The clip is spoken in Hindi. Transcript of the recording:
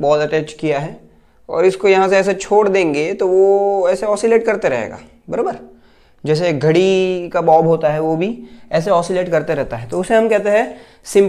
बॉल अटैच किया है और इसको यहाँ से ऐसे छोड़ देंगे तो वो ऐसे ऑसिलेट करते रहेगा बराबर जैसे घड़ी का बॉब होता है वो भी ऐसे ऑसिलेट करते रहता है तो उसे हम कहते हैं सिंपल